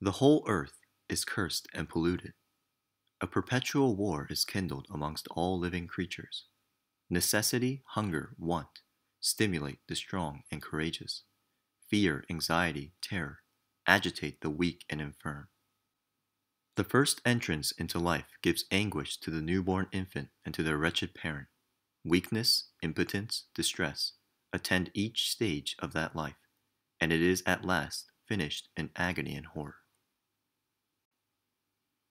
The whole earth is cursed and polluted. A perpetual war is kindled amongst all living creatures. Necessity, hunger, want stimulate the strong and courageous. Fear, anxiety, terror agitate the weak and infirm. The first entrance into life gives anguish to the newborn infant and to their wretched parent. Weakness, impotence, distress attend each stage of that life, and it is at last finished in agony and horror.